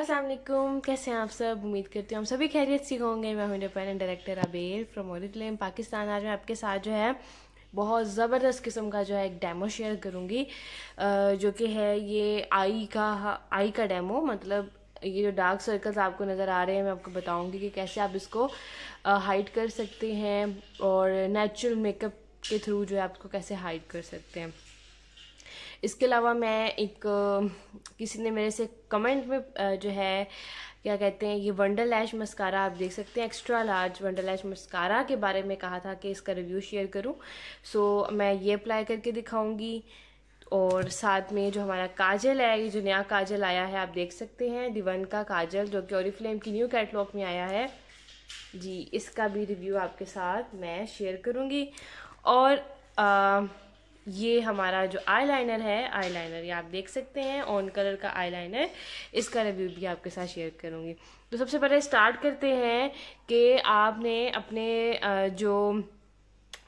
असलम कैसे हैं आप सब उम्मीद करती हूँ हम सभी खैरियत से होंगे मैं हूं इंडिपेंडेंट डायरेक्टर अबेर फ्रॉम ओरिटलेम पाकिस्तान आज मैं आपके साथ जो है बहुत ज़बरदस्त किस्म का जो है एक डेमो शेयर करूँगी जो कि है ये आई का आई का डेमो मतलब ये जो डार्क सर्कल्स आपको नज़र आ रहे हैं मैं आपको बताऊँगी कि कैसे आप इसको हाइड कर सकते हैं और नेचुरल मेकअप के थ्रू जो है आपको कैसे हाइड कर सकते हैं इसके अलावा मैं एक किसी ने मेरे से कमेंट में जो है क्या कहते हैं ये वंडर लैश मस्कारा आप देख सकते हैं extra large wonder lash mascara के बारे में कहा था कि इसका रिव्यू शेयर करूं सो so, मैं ये अप्लाई करके दिखाऊंगी और साथ में जो हमारा काजल है ये जो नया काजल आया है आप देख सकते हैं दिवन का काजल जो कि फ्लेम की न्यू कैटलॉग में आया है जी इसका भी रिव्यू आपके साथ मैं शेयर करूँगी और आ, ये हमारा जो आईलाइनर है आईलाइनर ये आप देख सकते हैं ऑन कलर का आईलाइनर इसका रिव्यू भी आपके साथ शेयर करूँगी तो सबसे पहले स्टार्ट करते हैं कि आपने अपने जो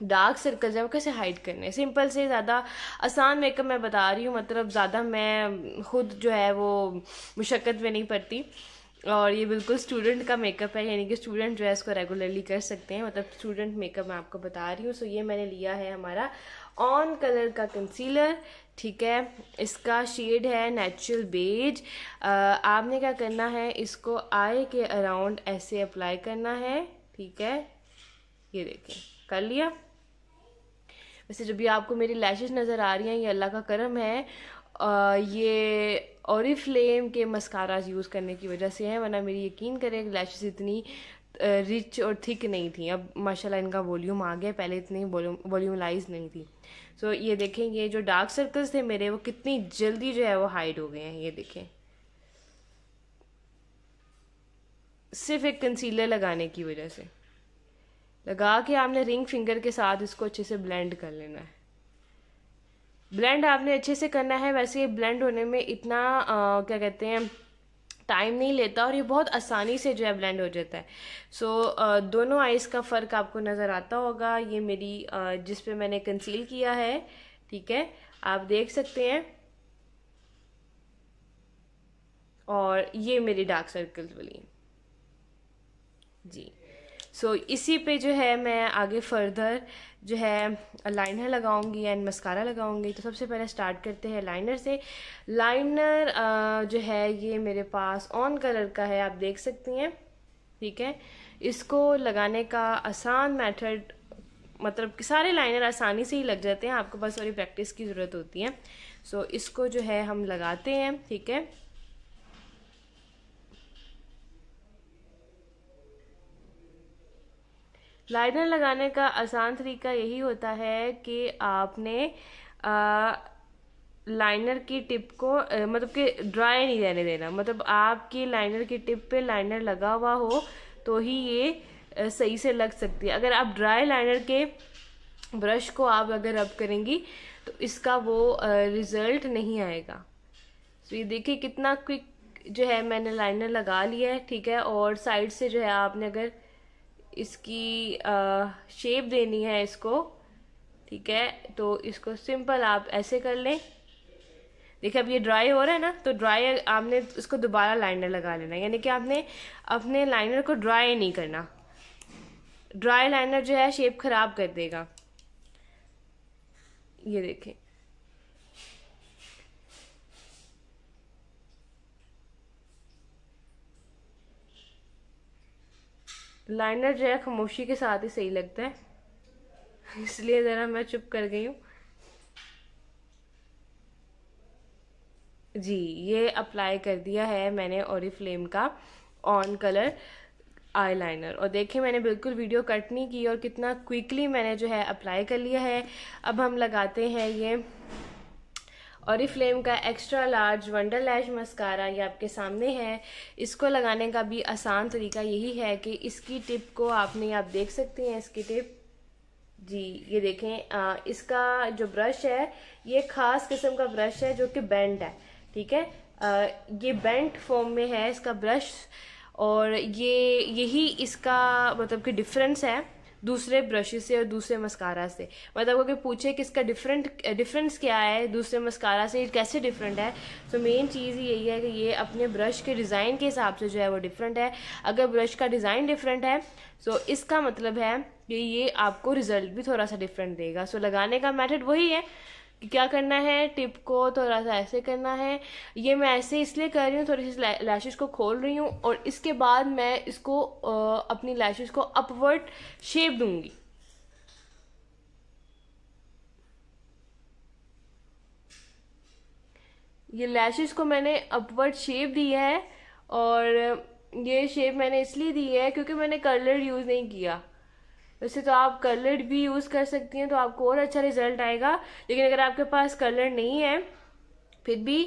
डार्क सर्कल्स हैं वो कैसे हाइड करने सिंपल से ज़्यादा आसान मेकअप मैं बता रही हूँ मतलब ज़्यादा मैं खुद जो है वो मुशक्क़त में नहीं पड़ती और ये बिल्कुल स्टूडेंट का मेकअप है यानी कि स्टूडेंट जो है इसको रेगुलरली कर सकते हैं मतलब स्टूडेंट मेकअप मैं आपको बता रही हूँ सो ये मैंने लिया है हमारा ऑन कलर का कंसीलर ठीक है इसका शेड है नेचुरल बेज आपने क्या करना है इसको आई के अराउंड ऐसे अप्लाई करना है ठीक है ये देखें कर लिया वैसे जब भी आपको मेरी लैशेस नज़र आ रही हैं ये अल्लाह का करम है आ, ये और फ्लेम के मस्काराज यूज़ करने की वजह से है वरना मेरी यकीन करें लैशेस इतनी रिच और थिक नहीं थी अब माशाल्लाह इनका वॉल्यूम आ गया पहले इतनी वॉल्यूम वॉल्यूमलाइज नहीं थी सो so, ये देखें ये जो डार्क सर्कल्स थे मेरे वो कितनी जल्दी जो है वो हाइड हो गए हैं ये देखें सिर्फ एक कंसीलर लगाने की वजह से लगा के आपने रिंग फिंगर के साथ इसको अच्छे से ब्लेंड कर लेना है ब्लेंड आपने अच्छे से करना है वैसे ये ब्लेंड होने में इतना आ, क्या कहते हैं टाइम नहीं लेता और ये बहुत आसानी से जो है ब्लेंड हो जाता है सो so, दोनों आइज़ का फ़र्क आपको नज़र आता होगा ये मेरी जिस पे मैंने कंसील किया है ठीक है आप देख सकते हैं और ये मेरी डार्क सर्कल्स वाली जी सो so, इसी पे जो है मैं आगे फर्दर जो है लाइनर लगाऊंगी एंड मस्कारा लगाऊंगी तो सबसे पहले स्टार्ट करते हैं लाइनर से लाइनर जो है ये मेरे पास ऑन कलर का है आप देख सकती हैं ठीक है इसको लगाने का आसान मेथड मतलब कि सारे लाइनर आसानी से ही लग जाते हैं आपको बस थोड़ी प्रैक्टिस की ज़रूरत होती है सो so, इसको जो है हम लगाते हैं ठीक है लाइनर लगाने का आसान तरीका यही होता है कि आपने आ, लाइनर की टिप को आ, मतलब कि ड्राई नहीं रहने देना मतलब आपकी लाइनर की टिप पे लाइनर लगा हुआ हो तो ही ये आ, सही से लग सकती है अगर आप ड्राई लाइनर के ब्रश को आप अगर रब करेंगी तो इसका वो रिज़ल्ट नहीं आएगा तो ये देखिए कितना क्विक जो है मैंने लाइनर लगा लिया है ठीक है और साइड से जो है आपने अगर इसकी शेप देनी है इसको ठीक है तो इसको सिंपल आप ऐसे कर लें देखिए अब ये ड्राई हो रहा है ना तो ड्राई आपने इसको दोबारा लाइनर लगा लेना यानी कि आपने अपने लाइनर को ड्राई नहीं करना ड्राई लाइनर जो है शेप ख़राब कर देगा ये देखें लाइनर जो है खामोशी के साथ ही सही लगता है इसलिए ज़रा मैं चुप कर गई हूँ जी ये अप्लाई कर दिया है मैंने और फ्लेम का ऑन कलर आईलाइनर और देखिए मैंने बिल्कुल वीडियो कट नहीं की और कितना क्विकली मैंने जो है अप्लाई कर लिया है अब हम लगाते हैं ये और फ्लेम का extra large wonder lash mascara ये आपके सामने है इसको लगाने का भी आसान तरीका यही है कि इसकी टिप को आपने आप देख सकते हैं इसकी टिप जी ये देखें आ, इसका जो ब्रश है ये खास किस्म का ब्रश है जो कि बेंड है ठीक है आ, ये बेंट फॉर्म में है इसका ब्रश और ये यही इसका मतलब कि डिफरेंस है दूसरे ब्रश से और दूसरे मस्कारा से मतलब अगर पूछे कि इसका डिफरेंट डिफरेंस क्या है दूसरे मस्कारा से ये कैसे डिफरेंट है तो मेन चीज़ यही है कि ये अपने ब्रश के डिज़ाइन के हिसाब से जो है वो डिफरेंट है अगर ब्रश का डिज़ाइन डिफरेंट है तो इसका मतलब है कि ये आपको रिज़ल्ट भी थोड़ा सा डिफरेंट देगा सो लगाने का मैथड वही है क्या करना है टिप को थोड़ा सा ऐसे करना है ये मैं ऐसे इसलिए कर रही हूँ थोड़ी सी लैशेज को खोल रही हूँ और इसके बाद मैं इसको अपनी लैशेज को अपवर्ड शेप दूंगी ये लैशेस को मैंने अपवर्ड शेप दी है और ये शेप मैंने इसलिए दी है क्योंकि मैंने कलर यूज़ नहीं किया वैसे तो आप कलर्ड भी यूज़ कर सकती हैं तो आपको और अच्छा रिजल्ट आएगा लेकिन अगर आपके पास कलर नहीं है फिर भी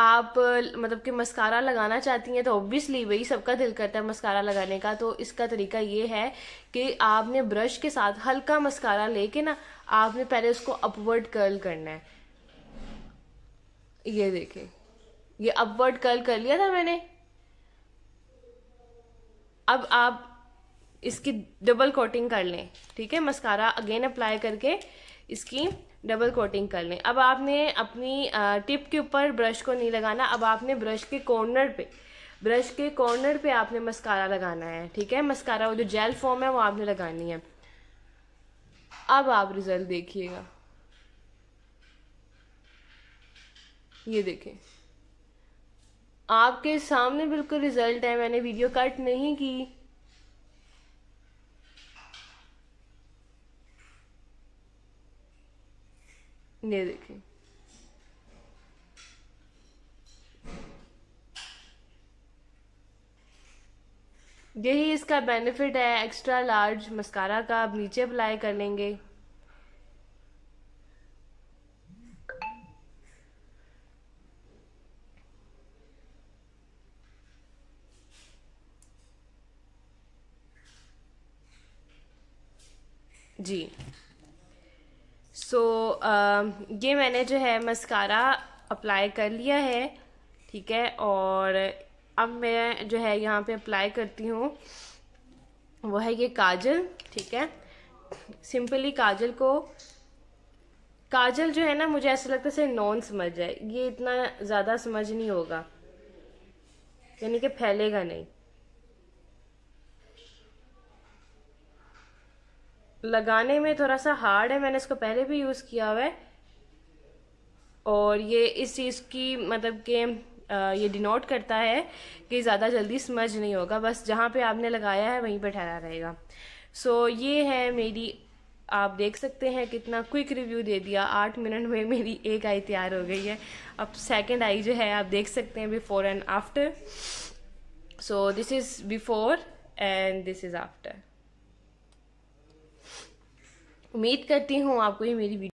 आप मतलब कि मस्कारा लगाना चाहती हैं तो ऑब्वियसली वही सबका दिल करता है मस्कारा लगाने का तो इसका तरीका ये है कि आपने ब्रश के साथ हल्का मस्कारा लेके ना आपने पहले उसको अपवर्ड कर्ल करना है ये देखें ये अपवर्ड कर्ल कर लिया था मैंने अब आप इसकी डबल कोटिंग कर लें ठीक है मस्कारा अगेन अप्लाई करके इसकी डबल कोटिंग कर लें अब आपने अपनी टिप के ऊपर ब्रश को नहीं लगाना अब आपने ब्रश के कॉर्नर पे ब्रश के कॉर्नर पे आपने मस्कारा लगाना है ठीक है मस्कारा वो जो जेल फॉर्म है वो आपने लगानी है अब आप रिजल्ट देखिएगा ये देखें आपके सामने बिल्कुल रिजल्ट है मैंने वीडियो कट नहीं की ये देखें यही इसका बेनिफिट है एक्स्ट्रा लार्ज मस्कारा का आप नीचे अप्लाई कर लेंगे जी सो so, uh, ये मैंने जो है मस्कारा अप्लाई कर लिया है ठीक है और अब मैं जो है यहाँ पे अप्लाई करती हूँ वो है ये काजल ठीक है सिंपली काजल को काजल जो है ना मुझे ऐसा लगता है से नॉन समझ है ये इतना ज़्यादा समझ नहीं होगा यानी कि फैलेगा नहीं लगाने में थोड़ा सा हार्ड है मैंने इसको पहले भी यूज़ किया हुआ है और ये इस चीज़ की मतलब के ये डिनोट करता है कि ज़्यादा जल्दी समझ नहीं होगा बस जहाँ पे आपने लगाया है वहीं पर ठहरा रहेगा सो so, ये है मेरी आप देख सकते हैं कितना क्विक रिव्यू दे दिया आठ मिनट में मेरी एक आई तैयार हो गई है अब सेकंड आई जो है आप देख सकते हैं before and after so this is before and this is after उम्मीद करती हूँ आपको ये मेरी वीडियो